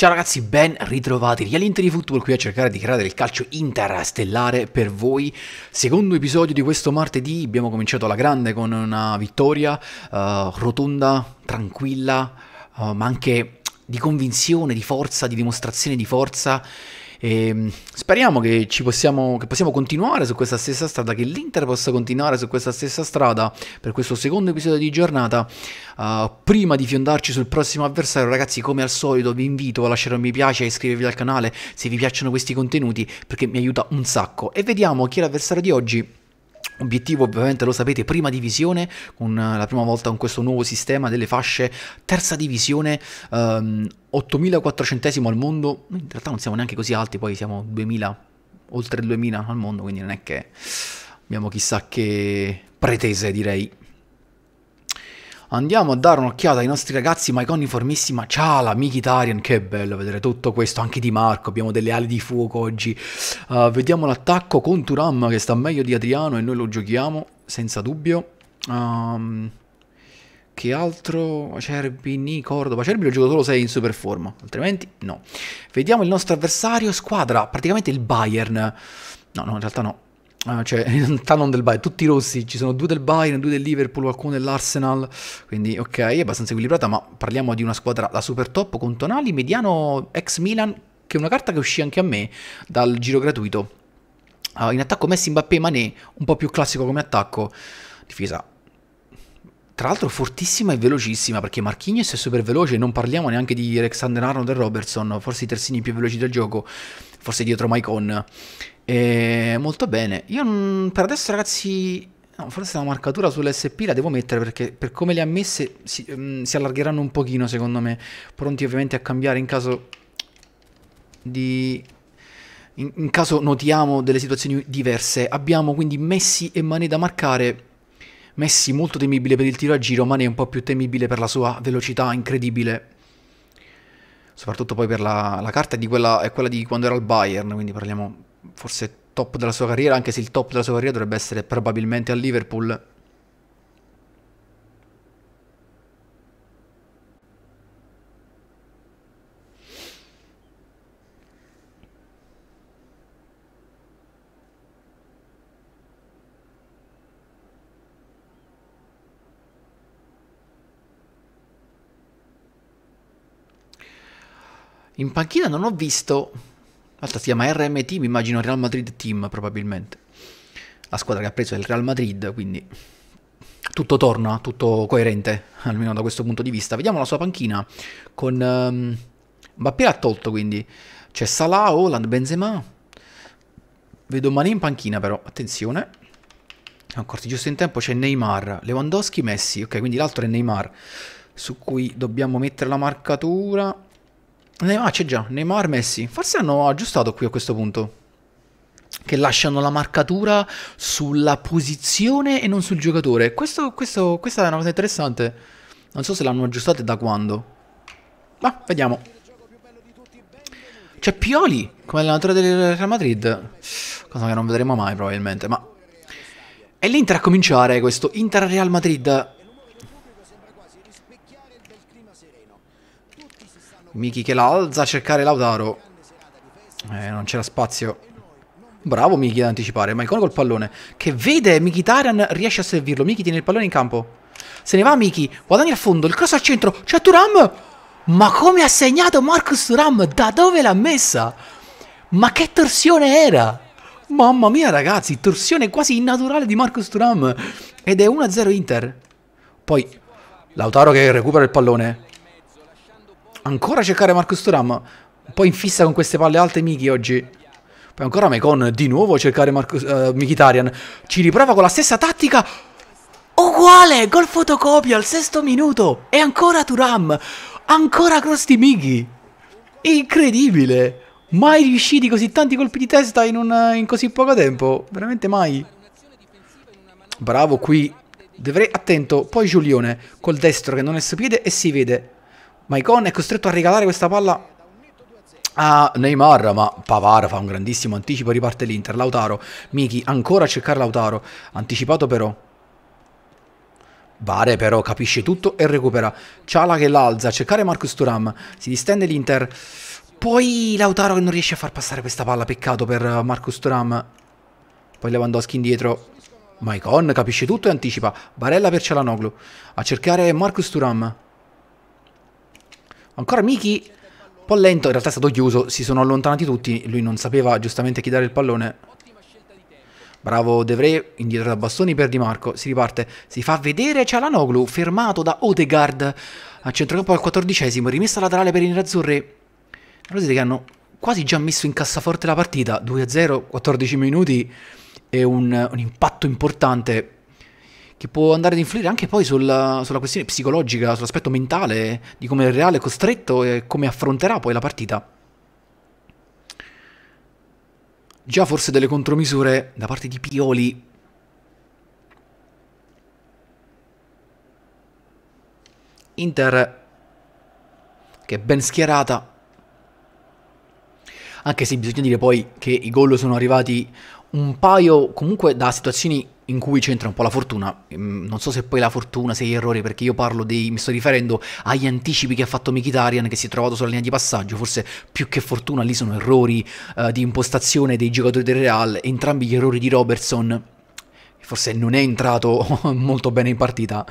Ciao ragazzi, ben ritrovati. Rialiente di Football qui a cercare di creare il calcio interstellare per voi. Secondo episodio di questo martedì, abbiamo cominciato alla grande con una vittoria uh, rotonda, tranquilla, uh, ma anche di convinzione, di forza, di dimostrazione di forza e ehm, speriamo che, possiamo, che possiamo continuare su questa stessa strada, che l'Inter possa continuare su questa stessa strada per questo secondo episodio di giornata. Uh, prima di fiondarci sul prossimo avversario, ragazzi, come al solito vi invito a lasciare un mi piace, e iscrivervi al canale se vi piacciono questi contenuti, perché mi aiuta un sacco. E vediamo chi è l'avversario di oggi. Obiettivo ovviamente lo sapete, prima divisione, con eh, la prima volta con questo nuovo sistema delle fasce, terza divisione, ehm, 8400 al mondo, in realtà non siamo neanche così alti, poi siamo 2000, oltre 2000 al mondo, quindi non è che abbiamo chissà che pretese direi. Andiamo a dare un'occhiata ai nostri ragazzi, ma Ciao, Ciala, Mkhitaryan, che bello vedere tutto questo, anche Di Marco, abbiamo delle ali di fuoco oggi. Uh, vediamo l'attacco con Turam che sta meglio di Adriano e noi lo giochiamo, senza dubbio. Um, che altro? Acerbi, Ni, Cordoba. Acerbi lo gioco solo se è in super forma, altrimenti no. Vediamo il nostro avversario, squadra, praticamente il Bayern. No, no, in realtà no. Ah, cioè, in realtà non del Bayern, tutti rossi, ci sono due del Bayern, due del Liverpool, qualcuno dell'Arsenal, quindi ok, è abbastanza equilibrata, ma parliamo di una squadra, la super top con Tonali, mediano ex Milan, che è una carta che uscì anche a me dal giro gratuito. Uh, in attacco Messi, Mbappé, Mané, un po' più classico come attacco, difesa tra l'altro fortissima e velocissima perché Marchignos è super veloce, non parliamo neanche di Alexander Arnold e Robertson, forse i terzini più veloci del gioco, forse dietro Maicon. E molto bene. Io non, mm, per adesso, ragazzi, no, forse la marcatura sull'SP la devo mettere perché per come le ha messe si, um, si, allargheranno un pochino, secondo me. Pronti ovviamente a cambiare in caso di... In, in caso notiamo delle situazioni diverse. Abbiamo quindi Messi e Mané da marcare. Messi molto temibile per il tiro a giro, Mané un po' più temibile per la sua velocità incredibile soprattutto poi per la, la carta è quella, è quella di quando era il Bayern, quindi parliamo forse top della sua carriera, anche se il top della sua carriera dovrebbe essere probabilmente a Liverpool. In panchina non ho visto L'altra si chiama RMT, mi immagino Real Madrid Team probabilmente. La squadra che ha preso è il Real Madrid, quindi tutto torna, tutto coerente, almeno da questo punto di vista. Vediamo la sua panchina con um, Mbappé ha tolto, quindi c'è Salah, Holland, Benzema. Vedo Mané in panchina però, attenzione. Accorti giusto in tempo, c'è Neymar, Lewandowski, Messi. Ok, quindi l'altro è Neymar, su cui dobbiamo mettere la marcatura. Ah, c'è già, Neymar Messi. Forse hanno aggiustato qui a questo punto. Che lasciano la marcatura sulla posizione e non sul giocatore. Questo, questo, questa è una cosa interessante. Non so se l'hanno aggiustata e da quando. Ma vediamo. C'è Pioli come allenatore del Real Madrid. Cosa che non vedremo mai probabilmente. Ma... E l'Inter a cominciare questo Inter-Real Madrid Miki che la alza a cercare Lautaro. Eh, non c'era spazio. Bravo Miki ad anticipare, ma il cono col pallone. Che vede Mikitarian riesce a servirlo. Miki tiene il pallone in campo. Se ne va Miki, guadagna a fondo, il cross al centro. C'è Turam! Ma come ha segnato Marcus Turam? Da dove l'ha messa? Ma che torsione era? Mamma mia ragazzi, torsione quasi innaturale di Marcus Turam. Ed è 1-0 Inter. Poi Lautaro che recupera il pallone. Ancora cercare Marcus Turam. Un po' in fissa con queste palle alte Miki oggi. Poi ancora Mekon di nuovo a cercare Marcus, uh, eh, Mikitarian. Ci riprova con la stessa tattica. Uguale, gol fotocopio al sesto minuto. E ancora Turam. Ancora cross di Miki. Incredibile. Mai riusciti così tanti colpi di testa in, un, in così poco tempo. Veramente mai. Bravo qui. Dovrei attento. Poi Giulione col destro che non è su piede e si vede. Maicon è costretto a regalare questa palla a Neymar, ma Pavar fa un grandissimo anticipo, riparte l'Inter, Lautaro, Miki ancora a cercare Lautaro, anticipato però. Bare però capisce tutto e recupera. Ciala che l'alza, a cercare Marcus Turam, si distende l'Inter. Poi Lautaro che non riesce a far passare questa palla, peccato per Marcus Turam. Poi Lewandowski indietro. Maicon capisce tutto e anticipa. Barella per Cialanoglu. A cercare Marcus Turam. Ancora Miki, un po' lento, in realtà è stato chiuso, si sono allontanati tutti, lui non sapeva giustamente chi dare il pallone. Bravo De Vre, indietro da bastoni per Di Marco, si riparte, si fa vedere Cialanoglu, fermato da Odegaard a centrocampo al quattordicesimo, rimessa laterale per i nerazzurri. Rosite che hanno quasi già messo in cassaforte la partita, 2-0, 14 minuti e un, un impatto importante che può andare ad influire anche poi sulla, sulla questione psicologica, sull'aspetto mentale di come il Reale è costretto e come affronterà poi la partita. Già forse delle contromisure da parte di Pioli. Inter che è ben schierata. Anche se bisogna dire poi che i gol sono arrivati un paio comunque da situazioni in cui c'entra un po' la fortuna. Mm, non so se poi la fortuna se gli errori, perché io parlo dei. mi sto riferendo agli anticipi che ha fatto Mikitarian, che si è trovato sulla linea di passaggio. Forse più che fortuna lì sono errori eh, di impostazione dei giocatori del Real, entrambi gli errori di Robertson. Forse non è entrato molto bene in partita.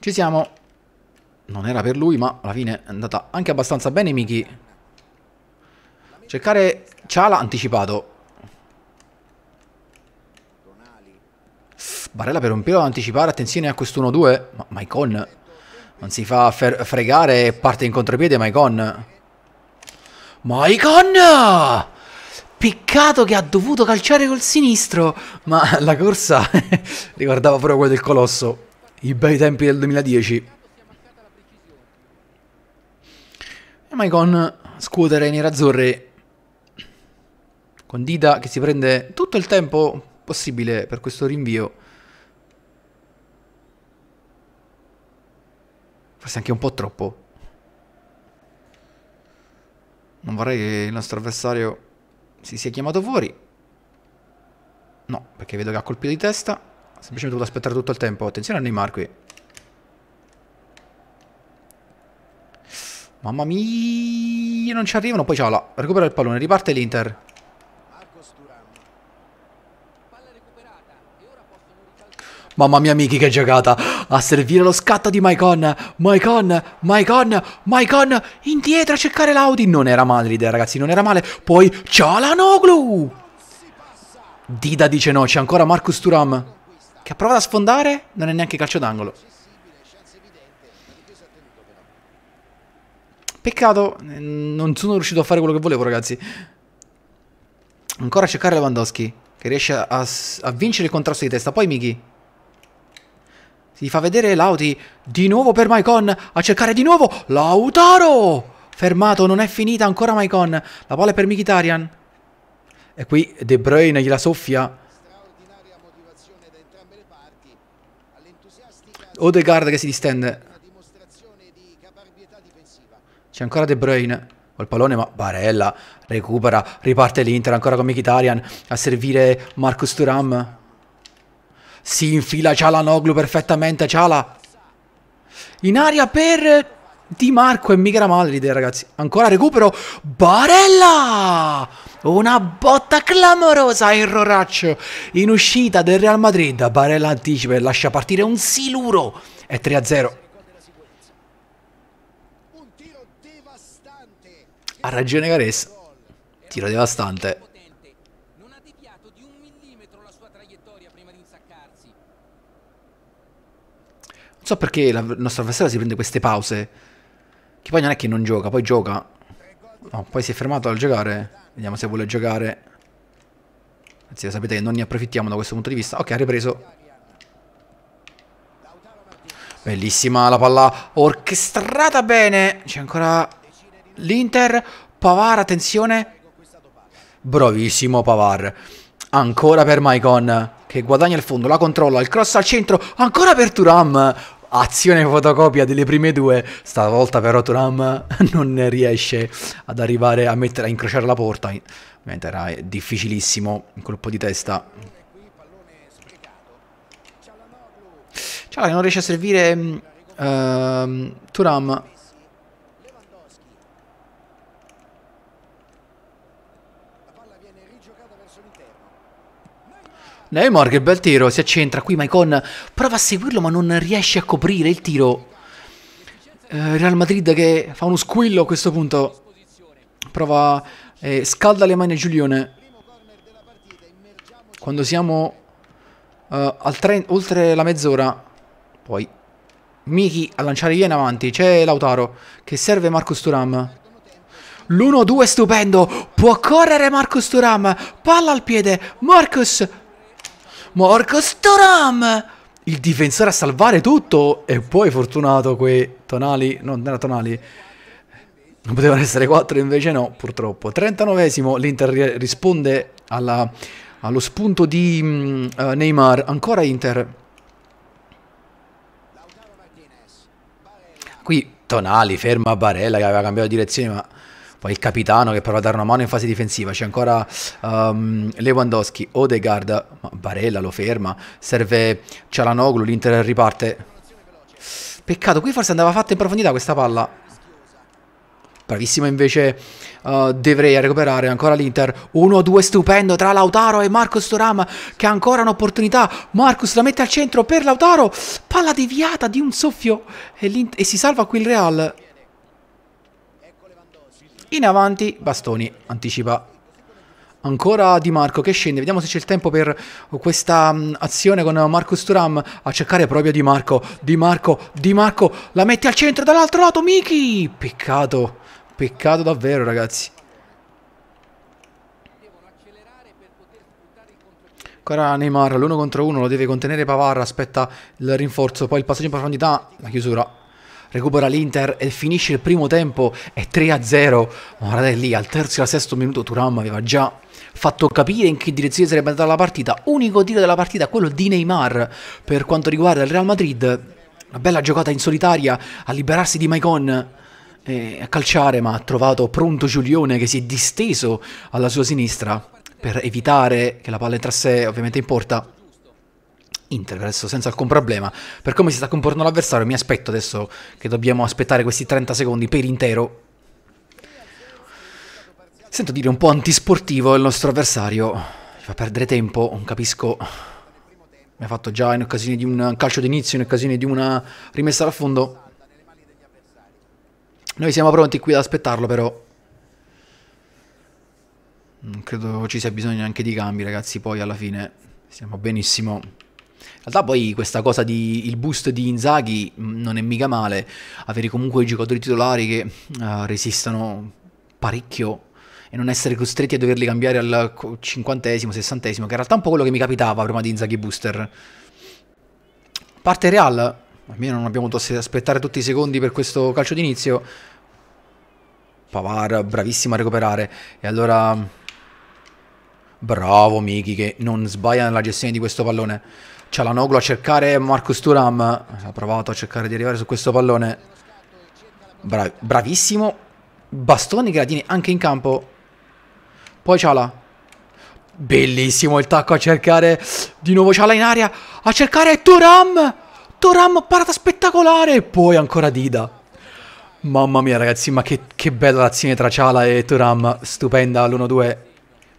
Ci siamo. Non era per lui, ma alla fine è andata anche abbastanza bene, Miki. Cercare Ciala anticipato. Barella per un pelo ad anticipare, attenzione a questo 1-2, ma Maicon non si fa fregare e parte in contropiede Maicon. Maicon! Peccato che ha dovuto calciare col sinistro, ma la corsa riguardava proprio quella del Colosso, i bei tempi del 2010. E Maicon scuotere i nerazzurri con Dida che si prende tutto il tempo possibile per questo rinvio. Forse anche un po' troppo. Non vorrei che il nostro avversario si sia chiamato fuori. No, perché vedo che ha colpito di testa. Semplicemente dovuto aspettare tutto il tempo. Attenzione a Neymar qui. Mamma mia, non ci arrivano. Poi c'ha la. Recupera il pallone, riparte l'Inter. Mamma mia, Miki, che giocata a servire lo scatto di Maicon. Maicon, Maicon, Maicon, indietro a cercare l'Audi. Non era male l'idea, ragazzi, non era male. Poi Cialanoglu. Dida dice no, c'è ancora Marcus Turam. Che ha provato a sfondare, non è neanche calcio d'angolo. Peccato, non sono riuscito a fare quello che volevo, ragazzi. Ancora a cercare Lewandowski, che riesce a, a vincere il contrasto di testa. Poi Miki. Si fa vedere Lauti di nuovo per Maicon a cercare di nuovo Lautaro! Fermato, non è finita ancora Maicon. La palla è per Mkhitaryan. E qui De Bruyne gliela soffia. Odegaard che si distende. C'è ancora De Bruyne col pallone ma Barella recupera, riparte l'Inter ancora con Mkhitaryan a servire Marcus Turam si infila Cialanoglu perfettamente, Ciala. In aria per Di Marco e Migra Madrid, ragazzi. Ancora recupero. Barella! Una botta clamorosa in Roraccio. In uscita del Real Madrid, Barella anticipa e lascia partire un siluro. È 3-0. Ha ragione Caressa. Tiro devastante. so perché la nostra avversario si prende queste pause. Che poi non è che non gioca, poi gioca. No, poi si è fermato al giocare. Vediamo se vuole giocare. Anzi, sapete che non ne approfittiamo da questo punto di vista. Ok, ha ripreso. Bellissima la palla orchestrata bene. C'è ancora l'Inter. Pavar, attenzione. Bravissimo Pavar. Ancora per Maicon che guadagna il fondo, la controlla, il cross al centro, ancora per Turam azione fotocopia delle prime due, stavolta però Turam non riesce ad arrivare a, mettere, a incrociare la porta, ovviamente era difficilissimo, un colpo di testa. Ciala non riesce a servire uh, mm, ehm, Turam Neymar che bel tiro, si accentra qui Maicon, prova a seguirlo ma non riesce a coprire il tiro. Eh, Real Madrid che fa uno squillo a questo punto, prova, eh, scalda le mani a Giulione. Quando siamo eh, oltre la mezz'ora, poi Miki a lanciare via in avanti, c'è Lautaro che serve Marco Turam L'1-2 stupendo, può correre Marco Turam palla al piede, Marcus Morco Storam! Il difensore a salvare tutto. E poi fortunato quei Tonali. No, non era Tonali. Non potevano essere quattro, invece no, purtroppo. 39esimo, l'Inter risponde alla, allo spunto di uh, Neymar. Ancora Inter. Qui Tonali ferma Barella che aveva cambiato direzione, ma poi il capitano che prova a dare una mano in fase difensiva, c'è ancora um, Lewandowski, Odegaard, ma Barella lo ferma, serve Cialanoglu, l'Inter riparte. Peccato, qui forse andava fatta in profondità questa palla. Bravissimo invece uh, eh, Devrei a recuperare ancora l'Inter 1-2 stupendo tra Lautaro e Marcos Thuram che ha ancora un'opportunità Marcos la mette al centro per Lautaro palla deviata di un soffio e, e si salva qui il Real in avanti, Bastoni anticipa. Ancora Di Marco che scende, vediamo se c'è il tempo per questa mm, azione con Marcus Turam a cercare proprio Di Marco. Di Marco, Di Marco, la mette al centro dall'altro lato, Miki! Peccato, peccato davvero ragazzi. Ancora Neymar, l'1 contro uno, lo deve contenere Pavarra, aspetta il rinforzo, poi il passaggio in profondità, la chiusura recupera l'Inter e finisce il primo tempo è 3-0. Ma guardate lì, al terzo e al sesto minuto Turam aveva già fatto capire in che direzione sarebbe andata la partita. Unico tiro della partita, quello di Neymar per quanto riguarda il Real Madrid. Una bella giocata in solitaria a liberarsi di Maicon eh, a calciare, ma ha trovato pronto Giulione che si è disteso alla sua sinistra per evitare che la palla entrasse ovviamente in porta. Inter adesso senza alcun problema. Per come si sta comportando l'avversario, mi aspetto adesso che dobbiamo aspettare questi 30 secondi per intero. Sento dire un po' antisportivo il nostro avversario. Ci fa perdere tempo, non capisco. Mi ha fatto già in occasione di un calcio d'inizio, in occasione di una rimessa da fondo. Noi siamo pronti qui ad aspettarlo però. Non credo ci sia bisogno neanche di cambi ragazzi, poi alla fine stiamo benissimo. In realtà poi questa cosa di il boost di Inzaghi mm, non è mica male, avere comunque i giocatori titolari che uh, resistano parecchio e non essere costretti a doverli cambiare al cinquantesimo, sessantesimo, che in realtà è un po' quello che mi capitava prima di Inzaghi Booster. Parte Real, almeno non abbiamo dovuto aspettare tutti i secondi per questo calcio d'inizio. Pavar, bravissimo a recuperare. E allora... Bravo Miki che non sbaglia nella gestione di questo pallone. C'è la Noglu a cercare Marcus Turam. Ha provato a cercare di arrivare su questo pallone. Bra bravissimo. Bastoni, gradini anche in campo. Poi Ciala. Bellissimo il tacco a cercare. Di nuovo Ciala in aria. A cercare Turam. Turam, parata spettacolare. E poi ancora Dida. Mamma mia ragazzi, ma che, che bella l'azione tra Ciala e Turam. Stupenda l'1-2.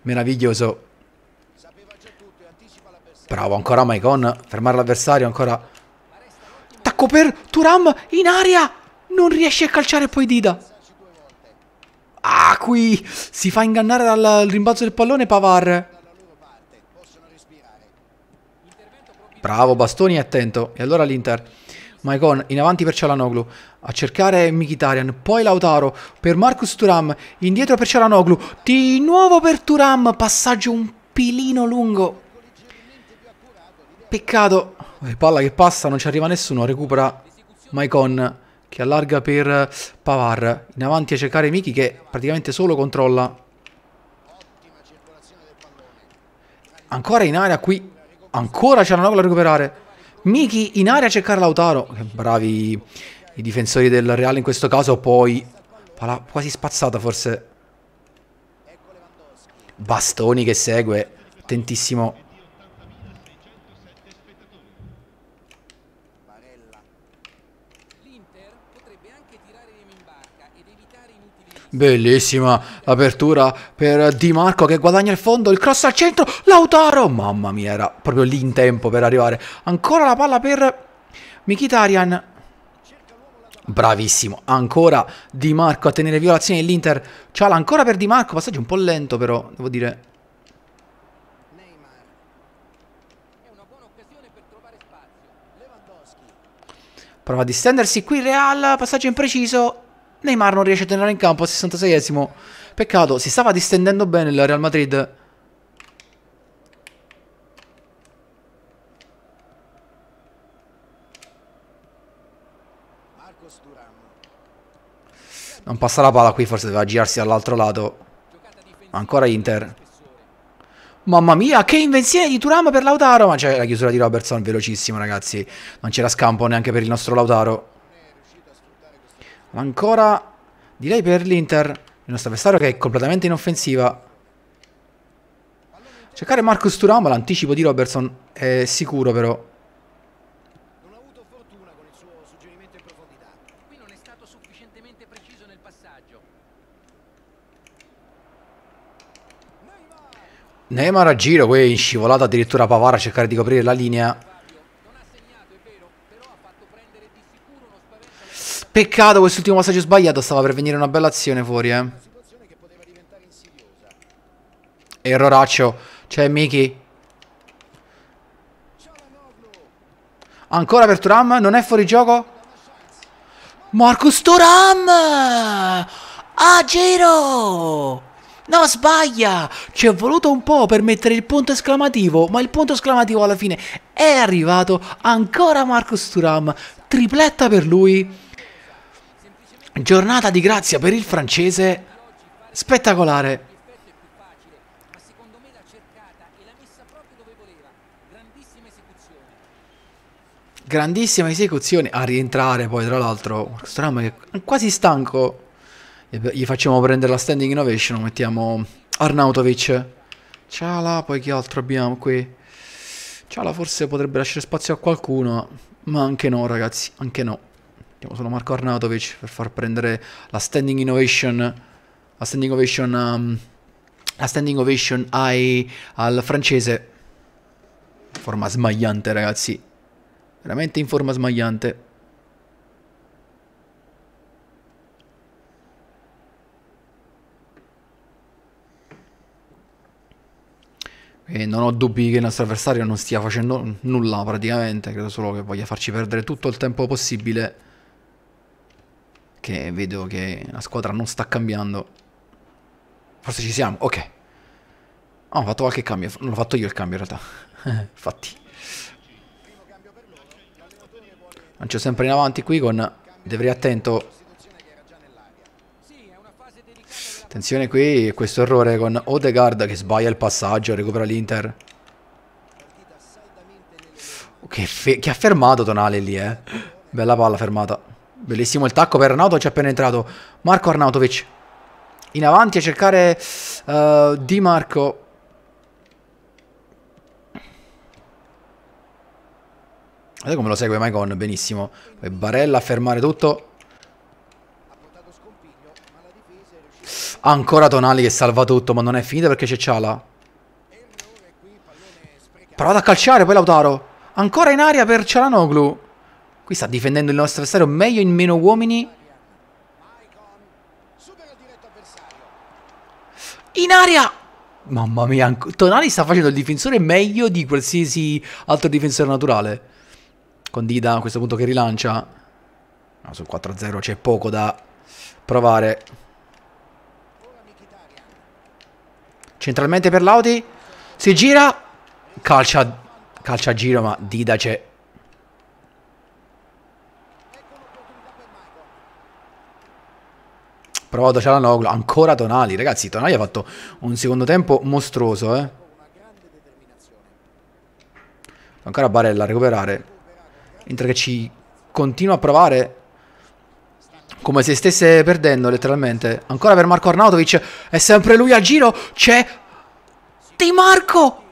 Meraviglioso. Bravo, ancora Maicon. Fermare l'avversario, ancora. Tacco per Turam in aria. Non riesce a calciare poi Dida. Ah, qui si fa ingannare dal rimbalzo del pallone Pavar. Bravo, Bastoni attento. E allora l'Inter. Maicon in avanti per Cialanoglu a cercare Mikitarian, poi Lautaro per Marcus Turam, indietro per Cialanoglu, di nuovo per Turam, passaggio un pilino lungo Peccato. Eh, palla che passa, non ci arriva nessuno. Recupera Maicon che allarga per Pavar. In avanti a cercare Miki che praticamente solo controlla. Ancora in area qui. Ancora c'è Ciananoglio a recuperare. Miki in area a cercare Lautaro. Che bravi i difensori del Real in questo caso. Poi palla quasi spazzata forse. Bastoni che segue. Attentissimo Bellissima apertura per Di Marco che guadagna il fondo, il cross al centro, Lautaro, mamma mia, era proprio lì in tempo per arrivare. Ancora la palla per Mikitarian. Bravissimo, ancora Di Marco a tenere violazione dell'Inter, Ciala ancora per Di Marco, passaggio un po' lento però, devo dire. Prova a distendersi qui Real, passaggio impreciso. Neymar non riesce a tenere in campo al 66esimo. Peccato, si stava distendendo bene il Real Madrid. Non passa la palla qui, forse doveva girarsi dall'altro lato. Ancora Inter. Mamma mia, che invenzione di Turam per Lautaro! Ma c'è la chiusura di Robertson, velocissimo ragazzi. Non c'era scampo neanche per il nostro Lautaro ma Ancora direi per l'Inter, il nostro avversario che è completamente in offensiva. Cercare Marcus Turam, l'anticipo di Robertson è sicuro però. Neymar a giro, poi in scivolata addirittura Pavara a cercare di coprire la linea. Peccato quest'ultimo passaggio sbagliato, stava per venire una bella azione fuori, eh. Erroraccio. Cioè, Miki. Ancora per Turam, non è fuori gioco? Marcus Turam! A giro! No, sbaglia! Ci è voluto un po' per mettere il punto esclamativo, ma il punto esclamativo alla fine è arrivato. Ancora Marcus Turam, tripletta per lui. Giornata di grazia per il francese, spettacolare. Grandissima esecuzione a rientrare poi tra l'altro è quasi stanco Gli facciamo prendere la standing innovation Mettiamo Arnautovic Ciala poi che altro abbiamo qui Ciala forse potrebbe lasciare spazio a qualcuno Ma anche no ragazzi Anche no mettiamo solo Marco Arnautovic per far prendere la standing innovation, la standing ovation, um, la standing ovation ai, al francese. Forma smagliante ragazzi, veramente in forma smagliante. E non ho dubbi che il nostro avversario non stia facendo nulla praticamente, credo solo che voglia farci perdere tutto il tempo possibile perché vedo che la squadra non sta cambiando. Forse ci siamo, ok. Oh, ho fatto qualche cambio, non l'ho fatto io il cambio in realtà. Infatti. Lancio sempre in avanti qui con... Devri attento. Attenzione qui, questo errore con Odegaard che sbaglia il passaggio, recupera l'Inter. Oh, che, che ha fermato Tonale lì, eh. Bella palla fermata. Bellissimo il tacco per Arnautovic appena entrato. Marco Arnautovic. In avanti a cercare uh, Di Marco. Vedete come lo segue Maicon, benissimo. E Barella a fermare tutto. Ancora Tonali che salva tutto, ma non è finita perché c'è Ciala. Provato a calciare poi Lautaro. Ancora in aria per Cialanoglu. Qui sta difendendo il nostro avversario meglio in meno uomini. In aria! Mamma mia, Tonali sta facendo il difensore meglio di qualsiasi altro difensore naturale. Con Dida a questo punto che rilancia. No, sul 4-0 c'è poco da provare. Centralmente per Lauti. Si gira. Calcia, calcia a giro, ma Dida c'è Provato Cialanoglu, ancora Tonali. Ragazzi, Tonali ha fatto un secondo tempo mostruoso, eh. Ancora Barella a recuperare. Mentre che ci continua a provare come se stesse perdendo letteralmente. Ancora per Marco Arnautovic, è sempre lui al giro, c'è Di Marco!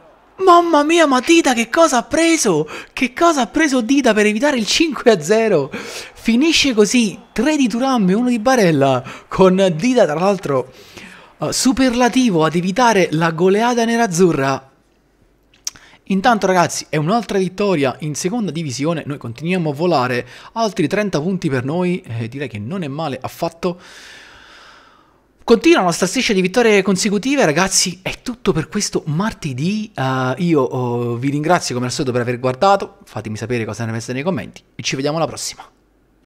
Mamma mia, ma Dita che cosa ha preso? Che cosa ha preso Dita per evitare il 5 a 0? Finisce così, 3 di Turam e 1 di Barella, con Dita tra l'altro eh, superlativo ad evitare la goleada nerazzurra. Intanto ragazzi è un'altra vittoria in seconda divisione, noi continuiamo a volare, altri 30 punti per noi, eh, direi che non è male affatto. Continua la nostra striscia di vittorie consecutive, ragazzi. È tutto per questo martedì. Uh, io oh, vi ringrazio come al solito per aver guardato. Fatemi sapere cosa ne pensate nei commenti. E ci vediamo alla prossima.